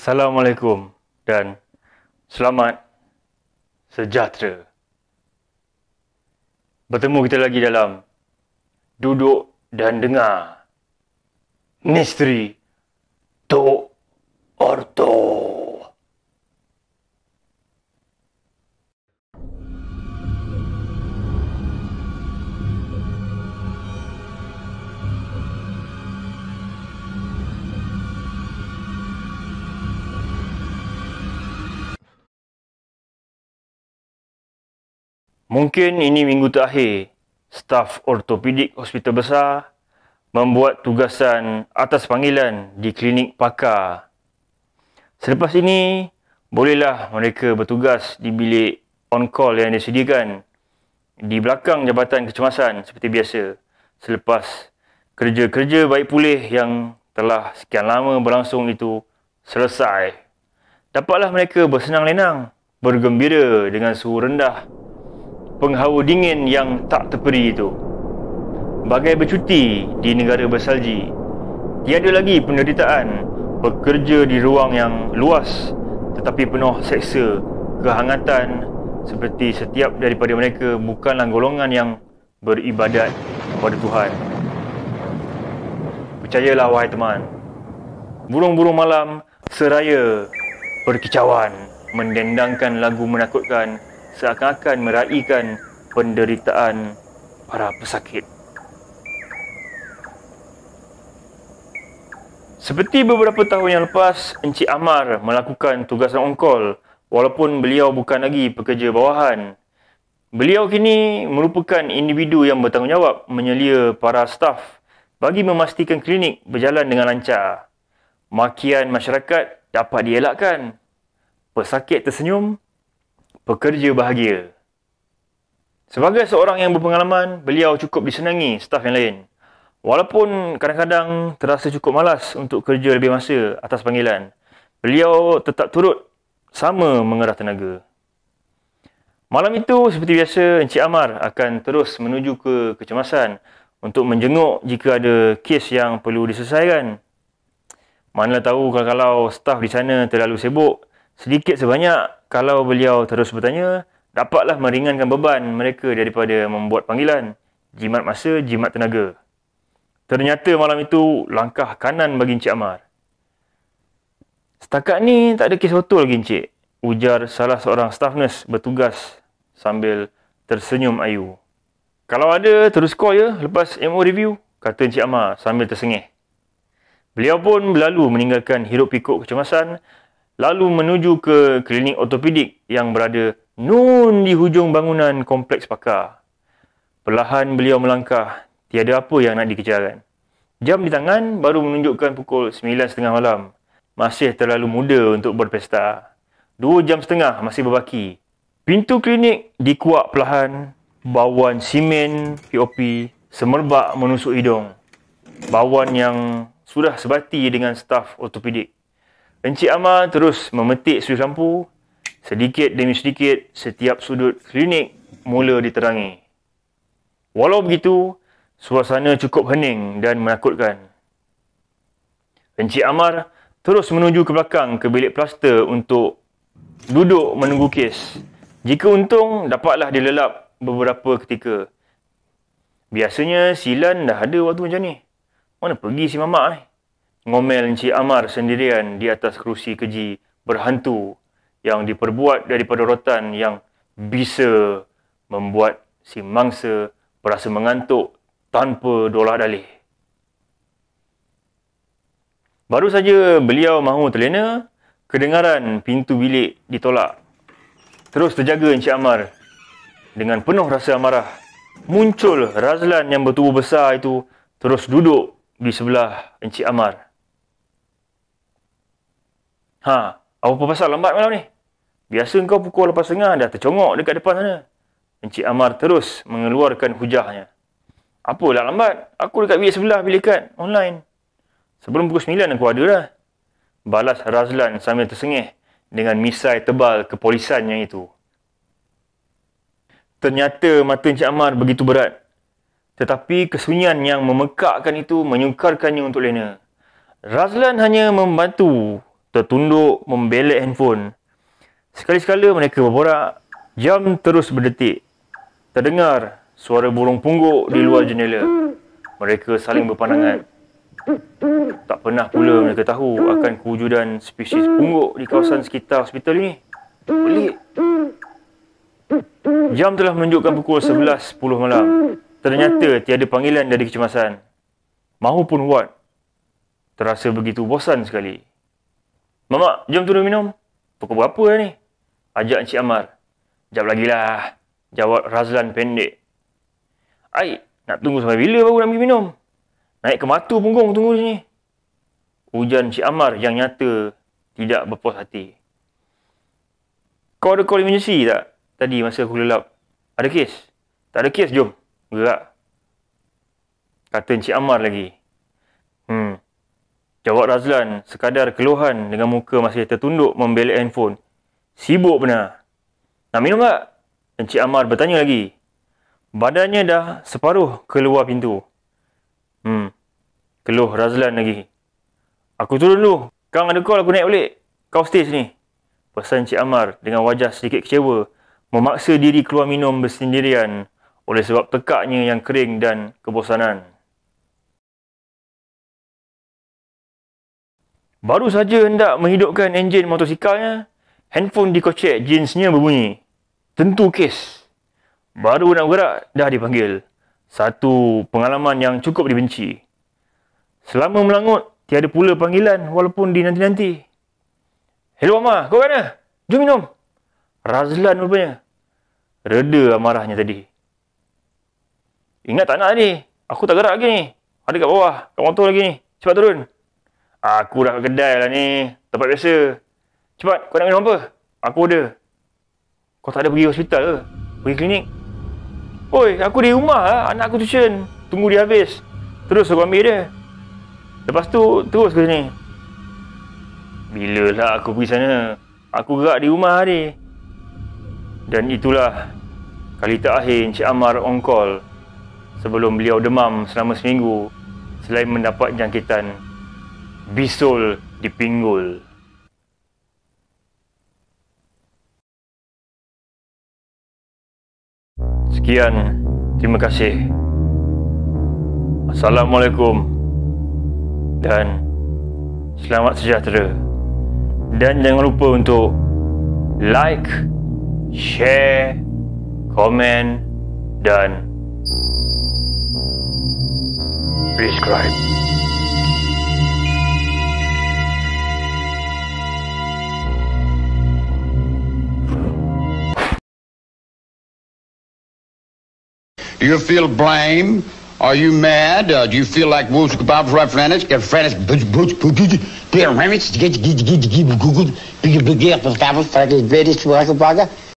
Assalamualaikum dan selamat sejahtera. Bertemu kita lagi dalam duduk dan dengar misteri Tok Ortok. Mungkin ini minggu terakhir staf ortopedik hospital besar membuat tugasan atas panggilan di klinik pakar. Selepas ini, bolehlah mereka bertugas di bilik on-call yang disediakan di belakang jabatan kecemasan seperti biasa selepas kerja-kerja baik pulih yang telah sekian lama berlangsung itu selesai. Dapatlah mereka bersenang lenang, bergembira dengan suhu rendah penghawa dingin yang tak terperi itu bagai bercuti di negara bersalji tiada lagi penderitaan bekerja di ruang yang luas tetapi penuh seksa kehangatan seperti setiap daripada mereka bukanlah golongan yang beribadat kepada Tuhan percayalah wahai teman burung-burung malam seraya berkicauan mendendangkan lagu menakutkan seakan-akan meraihkan penderitaan para pesakit. Seperti beberapa tahun yang lepas, Encik Amar melakukan tugas tugasan ongkol walaupun beliau bukan lagi pekerja bawahan. Beliau kini merupakan individu yang bertanggungjawab menyelia para staf bagi memastikan klinik berjalan dengan lancar. Makian masyarakat dapat dielakkan. Pesakit tersenyum pekerja bahagia. Sebagai seorang yang berpengalaman, beliau cukup disenangi staf yang lain. Walaupun kadang-kadang terasa cukup malas untuk kerja lebih masa atas panggilan, beliau tetap turut sama mengerah tenaga. Malam itu, seperti biasa, Encik Amar akan terus menuju ke kecemasan untuk menjenguk jika ada kes yang perlu diselesaikan. Manalah tahu kalau-kalau staf di sana terlalu sibuk sedikit sebanyak kalau beliau terus bertanya dapatlah meringankan beban mereka daripada membuat panggilan jimat masa jimat tenaga ternyata malam itu langkah kanan bagi Encik Amar setakat ni tak ada kes botol lagi Encik ujar salah seorang staff nurse bertugas sambil tersenyum ayu kalau ada terus call ya lepas MO review kata Encik Amar sambil tersengih beliau pun berlalu meninggalkan hirup pikuk kecemasan lalu menuju ke klinik ortopedik yang berada nun di hujung bangunan kompleks pakar. Perlahan beliau melangkah, tiada apa yang nak dikejarkan. Jam di tangan baru menunjukkan pukul 9.30 malam. Masih terlalu muda untuk berpesta. Dua jam setengah masih berbaki. Pintu klinik dikuak perlahan. Bawan simen POP semerbak menusuk hidung. Bawan yang sudah sebati dengan staf ortopedik. Encik Amar terus memetik suis lampu. Sedikit demi sedikit, setiap sudut klinik mula diterangi. Walau begitu, suasana cukup hening dan menakutkan. Encik Amar terus menuju ke belakang ke bilik plaster untuk duduk menunggu kes. Jika untung, dapatlah dilelap beberapa ketika. Biasanya Silan dah ada waktu macam ni. Mana pergi si mamak Eh? ngomel Encik Amar sendirian di atas kerusi keji berhantu yang diperbuat daripada rotan yang bisa membuat si mangsa berasa mengantuk tanpa dolah dalih. Baru saja beliau mahu terlena, kedengaran pintu bilik ditolak. Terus terjaga Encik Amar. Dengan penuh rasa amarah, muncul Razlan yang bertubuh besar itu terus duduk di sebelah Encik Amar. Ha, apa pasal lambat malam ni? Biasa kau pukul lepas tengah dah tercongok dekat depan sana. Encik Amar terus mengeluarkan hujahnya. Apa lah lambat? Aku dekat bilik sebelah bilik kad online. Sebelum pukul 9 aku ada dah. Balas Razlan sambil tersengih dengan misai tebal kepolisannya itu. Ternyata mata Encik Amar begitu berat. Tetapi kesunyian yang memekakkan itu menyukarkannya untuk Lena. Razlan hanya membantu tertunduk membelek handphone. Sekali-sekala mereka berborak, jam terus berdetik. Terdengar suara burung pungguk di luar jendela. Mereka saling berpandangan. Tak pernah pula mereka tahu akan kewujudan spesies pungguk di kawasan sekitar hospital ini. Pelik. Jam telah menunjukkan pukul 11.10 malam. Ternyata tiada panggilan dari kecemasan. Mahu what terasa begitu bosan sekali. Mama, jom turun minum. Pukul berapa ya ni? Ajak Encik Amar. Sekejap lagi lah. Jawab Razlan pendek. Aik, nak tunggu sampai bila baru nak pergi minum? Naik ke matu punggung tunggu sini. Hujan Encik Amar yang nyata tidak berpuas hati. Kau ada call emergency tak? Tadi masa aku lelap. Ada kes? Tak ada kes, jom. Gerak. Kata Encik Amar lagi. Hmm, Jawab Razlan sekadar keluhan dengan muka masih tertunduk membeli handphone. Sibuk benar. Nak minum tak? Encik Amar bertanya lagi. Badannya dah separuh keluar pintu. Hmm. Keluh Razlan lagi. Aku turun dulu. Kang ada call aku naik balik. Kau stay sini. Pesan Encik Amar dengan wajah sedikit kecewa. Memaksa diri keluar minum bersendirian. Oleh sebab tekaknya yang kering dan kebosanan. Baru saja hendak menghidupkan enjin motosikalnya, handphone dikocek jeansnya berbunyi. Tentu kes. Baru nak bergerak, dah dipanggil. Satu pengalaman yang cukup dibenci. Selama melangut, tiada pula panggilan walaupun di nanti-nanti. Hello Amar, kau kena? Jom minum. Razlan rupanya. Reda amarahnya tadi. Ingat tak nak ni? Aku tak gerak lagi ni. Ada kat bawah, kat motor lagi ni. Cepat turun. Aku dah kat kedai lah ni. Tempat biasa. Cepat, kau nak minum apa? Aku order. Kau tak ada pergi hospital ke? Pergi klinik? Oi, aku di rumah lah. Anak aku tuition. Tunggu dia habis. Terus aku ambil dia. Lepas tu, terus ke sini. lah aku pergi sana. Aku gerak di rumah hari. Dan itulah kali terakhir Encik Amar on call sebelum beliau demam selama seminggu selain mendapat jangkitan bisul di pinggul. Sekian, terima kasih. Assalamualaikum dan selamat sejahtera. Dan jangan lupa untuk like, share, komen dan subscribe. Do you feel blame? Are you mad? Uh, do you feel like get, Kebabs referendums? Referendums. Referendums.